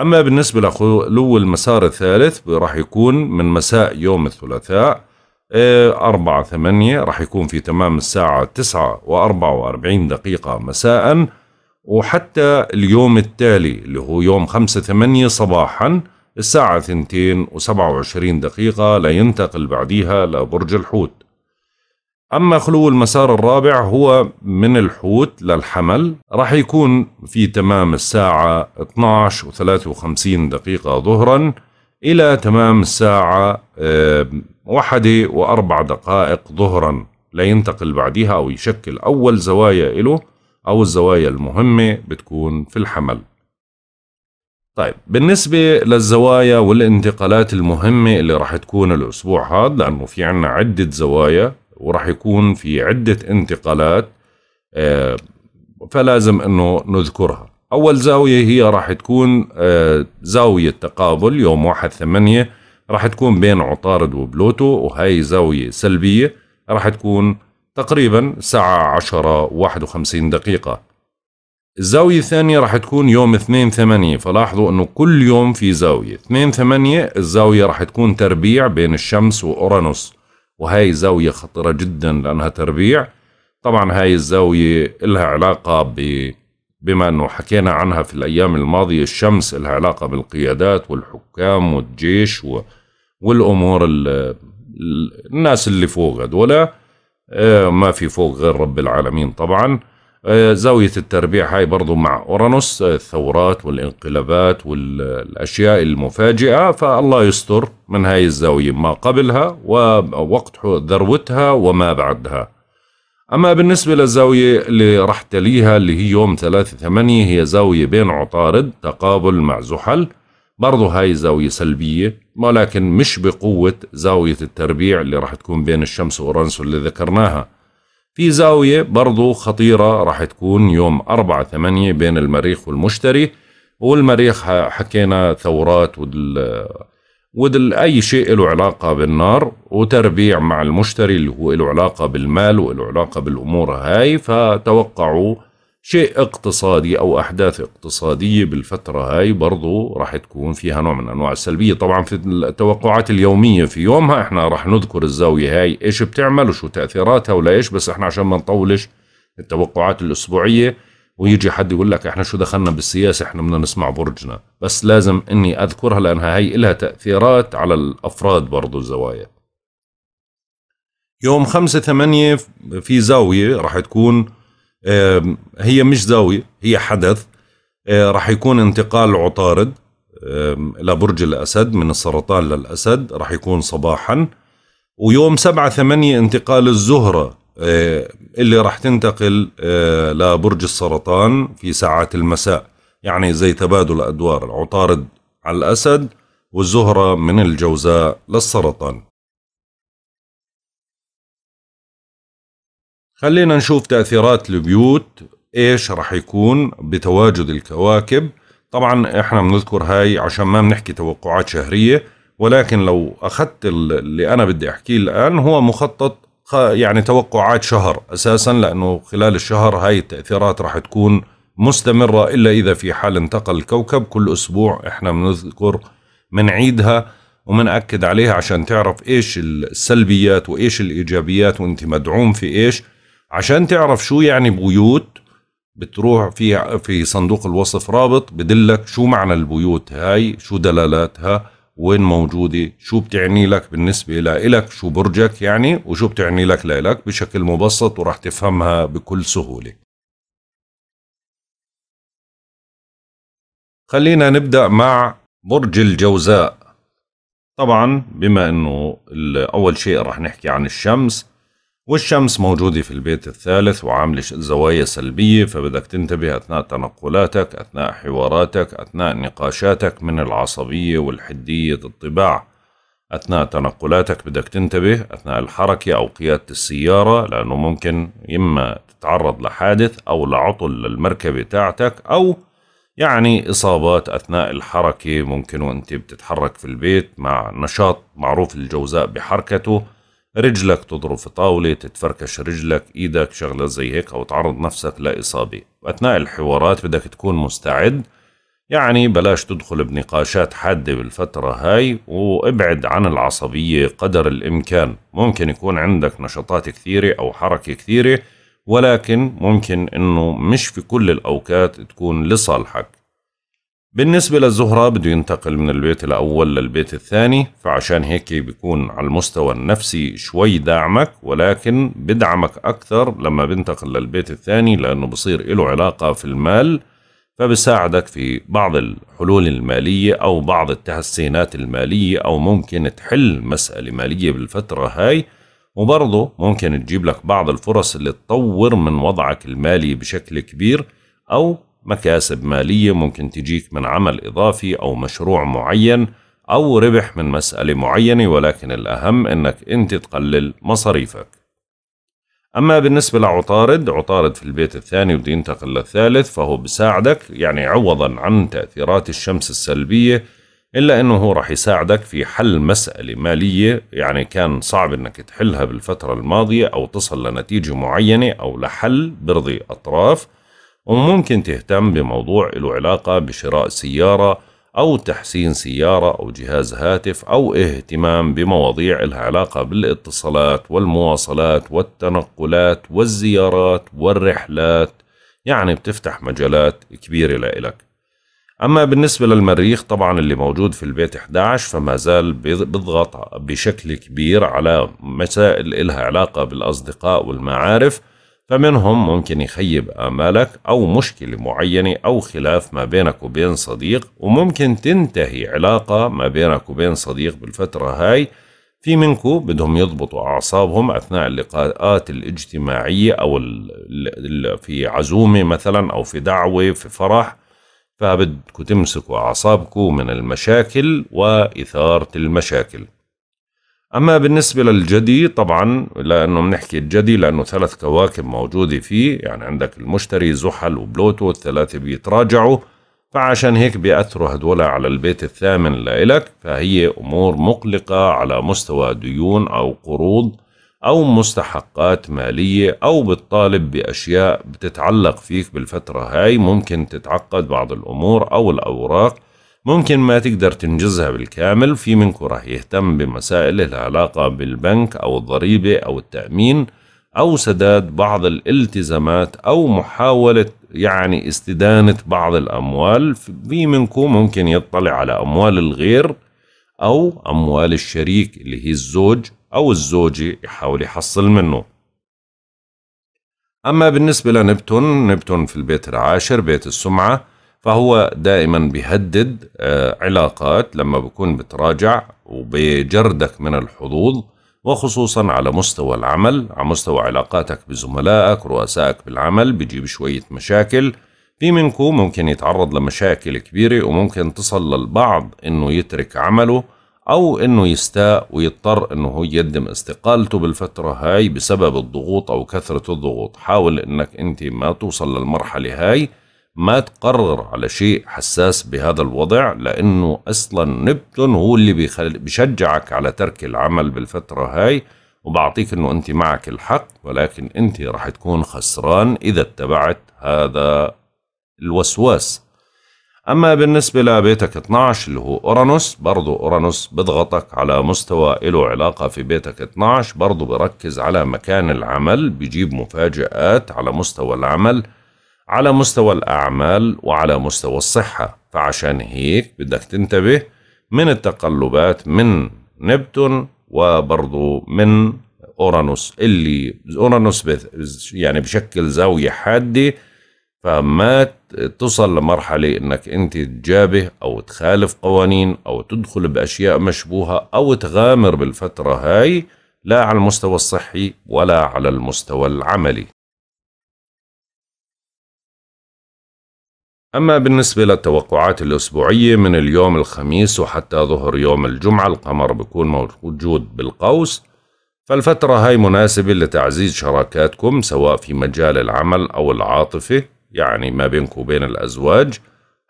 أما بالنسبة لخلو المسار الثالث راح يكون من مساء يوم الثلاثاء آه، أربعة ثمانية راح يكون في تمام الساعة تسعة وأربعة وأربعين دقيقة مساء وحتى اليوم التالي اللي هو يوم خمسة ثمانية صباحا الساعة ثنتين وسبعة وعشرين دقيقة لينتقل بعديها لبرج الحوت أما خلو المسار الرابع هو من الحوت للحمل راح يكون في تمام الساعة 12 و 53 دقيقة ظهرا إلى تمام الساعة آه، واحدة وأربع دقائق ظهرا لينتقل بعدها أو يشكل أول زوايا له أو الزوايا المهمة بتكون في الحمل طيب بالنسبة للزوايا والانتقالات المهمة اللي راح تكون الأسبوع هذا لأنه في عنا عدة زوايا وراح يكون في عدة انتقالات آه، فلازم أنه نذكرها أول زاوية هي راح تكون آه، زاوية تقابل يوم واحد ثمانية راح تكون بين عطارد وبلوتو وهي زاوية سلبية راح تكون تقريبا ساعة عشرة واحد وخمسين دقيقة الزاوية الثانية راح تكون يوم اثنين ثمانية فلاحظوا انه كل يوم في زاوية اثنين ثمانية الزاوية راح تكون تربيع بين الشمس واورانوس وهي زاوية خطرة جدا لأنها تربيع طبعا هاي الزاوية لها علاقة ب بما أنه حكينا عنها في الأيام الماضية الشمس لها علاقة بالقيادات والحكام والجيش و... والأمور ال... الناس اللي فوق هدول آه، ما في فوق غير رب العالمين طبعا آه، زاوية التربيع هاي برضو مع أورانوس آه، الثورات والانقلابات والأشياء المفاجئة فالله يستر من هاي الزاوية ما قبلها ووقت ذروتها وما بعدها أما بالنسبة للزاوية اللي راح تليها اللي هي يوم 3 8 هي زاوية بين عطارد تقابل مع زحل برضو هاي زاوية سلبية ولكن مش بقوة زاوية التربيع اللي راح تكون بين الشمس وأورانوس اللي ذكرناها في زاوية برضو خطيرة راح تكون يوم 4 8 بين المريخ والمشتري والمريخ حكينا ثورات ودل, ودل أي شيء له علاقة بالنار وتربيع مع المشتري اللي هو له علاقة بالمال وله علاقة بالأمور هاي فتوقعوا شيء اقتصادي أو أحداث اقتصادية بالفترة هاي برضو راح تكون فيها نوع من أنواع السلبية طبعا في التوقعات اليومية في يومها احنا راح نذكر الزاوية هاي ايش بتعمل وشو تأثيراتها ايش بس احنا عشان ما نطولش التوقعات الأسبوعية ويجي حد يقول لك احنا شو دخلنا بالسياسة احنا بدنا نسمع برجنا بس لازم اني اذكرها لانها هي لها تأثيرات على الافراد برضو الزوايا يوم خمسة ثمانية في زاوية راح تكون هي مش زاوية هي حدث راح يكون انتقال عطارد لبرج الأسد من السرطان للأسد راح يكون صباحا ويوم سبعة ثمانية انتقال الزهرة اللي راح تنتقل لبرج السرطان في ساعات المساء يعني زي تبادل أدوار عطارد على الأسد والزهرة من الجوزاء للسرطان خلينا نشوف تأثيرات البيوت إيش رح يكون بتواجد الكواكب طبعا إحنا بنذكر هاي عشان ما بنحكي توقعات شهرية ولكن لو أخذت اللي أنا بدي أحكيه الآن هو مخطط يعني توقعات شهر أساسا لأنه خلال الشهر هاي التأثيرات رح تكون مستمرة إلا إذا في حال انتقل الكوكب كل أسبوع إحنا بنذكر منعيدها ومنأكد عليها عشان تعرف إيش السلبيات وإيش الإيجابيات وأنت مدعوم في إيش عشان تعرف شو يعني بيوت بتروح في في صندوق الوصف رابط بدلك شو معنى البيوت هاي شو دلالاتها وين موجودة شو بتعني لك بالنسبة لإلك شو برجك يعني وشو بتعني لك لإلك بشكل مبسط وراح تفهمها بكل سهولة خلينا نبدأ مع برج الجوزاء طبعا بما انه اول شيء راح نحكي عن الشمس والشمس موجودة في البيت الثالث وعاملة زوايا سلبية فبدك تنتبه أثناء تنقلاتك أثناء حواراتك أثناء نقاشاتك من العصبية والحدية الطباع أثناء تنقلاتك بدك تنتبه أثناء الحركة أو قيادة السيارة لأنه ممكن إما تتعرض لحادث أو لعطل للمركبة تاعتك أو يعني إصابات أثناء الحركة ممكن وأنت بتتحرك في البيت مع نشاط معروف الجوزاء بحركته رجلك تضرب في طاولة تتفركش رجلك ايدك شغلة زي هيك او تعرض نفسك لإصابة واثناء الحوارات بدك تكون مستعد يعني بلاش تدخل بنقاشات حادة بالفترة هاي وابعد عن العصبية قدر الإمكان ممكن يكون عندك نشاطات كثيرة أو حركة كثيرة ولكن ممكن أنه مش في كل الأوقات تكون لصالحك بالنسبة للزهرة بده ينتقل من البيت الأول للبيت الثاني فعشان هيك بيكون على المستوى النفسي شوي داعمك ولكن بدعمك أكثر لما بنتقل للبيت الثاني لأنه بصير له علاقة في المال فبساعدك في بعض الحلول المالية أو بعض التحسينات المالية أو ممكن تحل مسألة مالية بالفترة هاي وبرضه ممكن تجيب لك بعض الفرص اللي تطور من وضعك المالي بشكل كبير أو مكاسب مالية ممكن تجيك من عمل إضافي أو مشروع معين أو ربح من مسألة معينة ولكن الأهم أنك أنت تقلل مصاريفك أما بالنسبة لعطارد عطارد في البيت الثاني وبده ينتقل للثالث فهو بساعدك يعني عوضا عن تأثيرات الشمس السلبية إلا أنه هو رح يساعدك في حل مسألة مالية يعني كان صعب أنك تحلها بالفترة الماضية أو تصل لنتيجة معينة أو لحل برضي أطراف وممكن تهتم بموضوع له علاقة بشراء سيارة أو تحسين سيارة أو جهاز هاتف أو اهتمام بمواضيع لها علاقة بالاتصالات والمواصلات والتنقلات والزيارات والرحلات يعني بتفتح مجالات كبيرة لإلك أما بالنسبة للمريخ طبعا اللي موجود في البيت 11 فما زال بيضغط بشكل كبير على مسائل إلها علاقة بالأصدقاء والمعارف فمنهم ممكن يخيب آمالك أو مشكلة معينة أو خلاف ما بينك وبين صديق وممكن تنتهي علاقة ما بينك وبين صديق بالفترة هاي في منكو بدهم يضبطوا أعصابهم أثناء اللقاءات الاجتماعية أو في عزومة مثلا أو في دعوة في فرح فبدكم تمسكوا أعصابكم من المشاكل وإثارة المشاكل أما بالنسبة للجدي طبعا لأنه بنحكي الجدي لأنه ثلاث كواكب موجودة فيه يعني عندك المشتري زحل وبلوتو الثلاثة بيتراجعوا فعشان هيك بيأثروا هدول على البيت الثامن لإلك فهي أمور مقلقة على مستوى ديون أو قروض أو مستحقات مالية أو بتطالب بأشياء بتتعلق فيك بالفترة هاي ممكن تتعقد بعض الأمور أو الأوراق ممكن ما تقدر تنجزها بالكامل في منك راح يهتم بمسائل العلاقة بالبنك أو الضريبة أو التأمين أو سداد بعض الالتزامات أو محاولة يعني استدانة بعض الأموال في منكم ممكن يطلع على أموال الغير أو أموال الشريك اللي هي الزوج أو الزوجة يحاول يحصل منه أما بالنسبة لنبتون نبتون في البيت العاشر بيت السمعة فهو دائما بيهدد آه، علاقات لما بكون بتراجع وبجردك من الحظوظ وخصوصا على مستوى العمل على مستوى علاقاتك بزملائك رؤسائك بالعمل بيجيب شوية مشاكل في منكم ممكن يتعرض لمشاكل كبيرة وممكن تصل للبعض انه يترك عمله او انه يستاء ويضطر انه هو يقدم استقالته بالفترة هاي بسبب الضغوط او كثرة الضغوط حاول انك انت ما توصل للمرحلة هاي ما تقرر على شيء حساس بهذا الوضع لأنه أصلا نبتون هو اللي بيخل... بشجعك على ترك العمل بالفترة هاي وبعطيك أنه أنت معك الحق ولكن أنت راح تكون خسران إذا اتبعت هذا الوسواس أما بالنسبة لبيتك 12 اللي هو أورانوس برضو أورانوس بضغطك على مستوى له علاقة في بيتك 12 برضو بركز على مكان العمل بجيب مفاجآت على مستوى العمل على مستوى الأعمال وعلى مستوى الصحة فعشان هيك بدك تنتبه من التقلبات من نبتون وبرضه من أورانوس اللي أورانوس يعني بشكل زاوية حادة فما تصل لمرحلة انك انت تجابه او تخالف قوانين او تدخل باشياء مشبوهة او تغامر بالفترة هاي لا على المستوى الصحي ولا على المستوى العملي أما بالنسبة للتوقعات الأسبوعية من اليوم الخميس وحتى ظهر يوم الجمعة القمر بيكون موجود بالقوس فالفترة هاي مناسبة لتعزيز شراكاتكم سواء في مجال العمل أو العاطفة يعني ما بينكم وبين الأزواج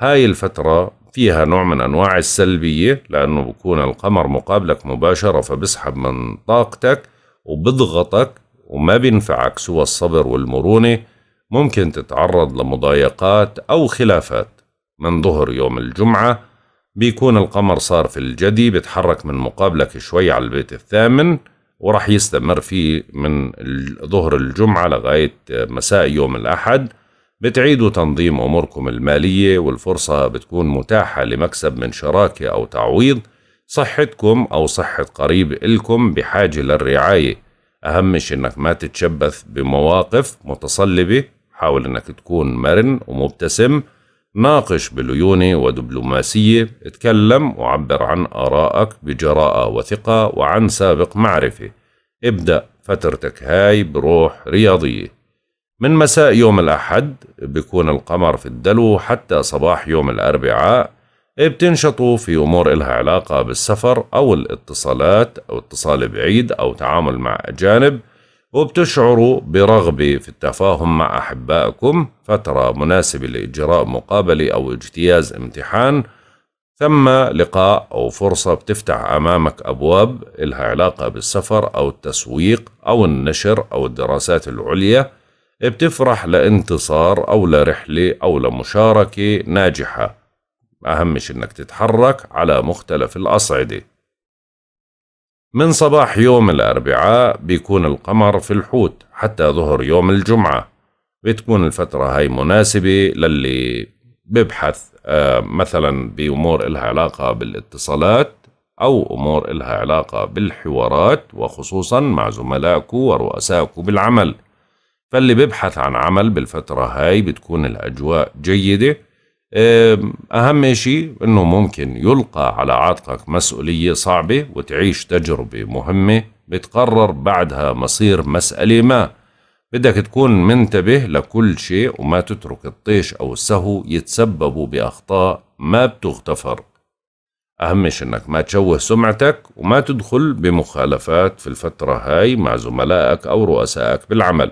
هاي الفترة فيها نوع من أنواع السلبية لأنه بكون القمر مقابلك مباشرة فبسحب من طاقتك وبضغطك وما بينفعك سوى الصبر والمرونة ممكن تتعرض لمضايقات أو خلافات من ظهر يوم الجمعة بيكون القمر صار في الجدي بتحرك من مقابلك شوي على البيت الثامن وراح يستمر فيه من ظهر الجمعة لغاية مساء يوم الأحد بتعيدوا تنظيم أموركم المالية والفرصة بتكون متاحة لمكسب من شراكة أو تعويض صحتكم أو صحة قريب إلكم بحاجة للرعاية أهم شيء إنك ما تتشبث بمواقف متصلبة حاول انك تكون مرن ومبتسم ناقش بليونة ودبلوماسية اتكلم وعبر عن آرائك بجراءة وثقة وعن سابق معرفة ابدأ فترتك هاي بروح رياضية من مساء يوم الأحد بيكون القمر في الدلو حتى صباح يوم الأربعاء بتنشطوا في أمور إلها علاقة بالسفر أو الاتصالات أو اتصال بعيد أو تعامل مع أجانب وبتشعروا برغبة في التفاهم مع أحبائكم فترة مناسبة لإجراء مقابلة أو اجتياز امتحان ثم لقاء أو فرصة بتفتح أمامك أبواب إلها علاقة بالسفر أو التسويق أو النشر أو الدراسات العليا بتفرح لانتصار أو لرحلة أو لمشاركة ناجحة أهمش إنك تتحرك على مختلف الأصعدة من صباح يوم الأربعاء بيكون القمر في الحوت حتى ظهر يوم الجمعة بتكون الفترة هاي مناسبة للي ببحث آه، مثلا بأمور إلها علاقة بالاتصالات أو أمور إلها علاقة بالحوارات وخصوصا مع زملائك ورؤسائك بالعمل فاللي ببحث عن عمل بالفترة هاي بتكون الأجواء جيدة أهم شيء أنه ممكن يلقى على عاتقك مسؤولية صعبة وتعيش تجربة مهمة بتقرر بعدها مصير مسألة ما بدك تكون منتبه لكل شيء وما تترك الطيش أو السهو يتسببوا بأخطاء ما بتغتفر أهم شيء أنك ما تشوه سمعتك وما تدخل بمخالفات في الفترة هاي مع زملائك أو رؤسائك بالعمل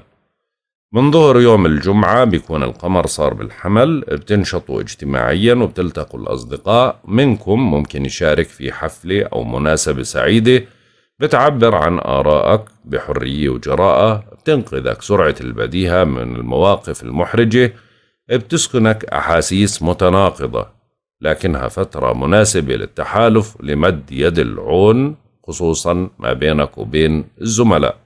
من ظهر يوم الجمعة بيكون القمر صار بالحمل بتنشطوا اجتماعيا وبتلتقوا الأصدقاء منكم ممكن يشارك في حفلة أو مناسبة سعيدة بتعبر عن آرائك بحرية وجراءة بتنقذك سرعة البديهة من المواقف المحرجة بتسكنك أحاسيس متناقضة لكنها فترة مناسبة للتحالف لمد يد العون خصوصا ما بينك وبين الزملاء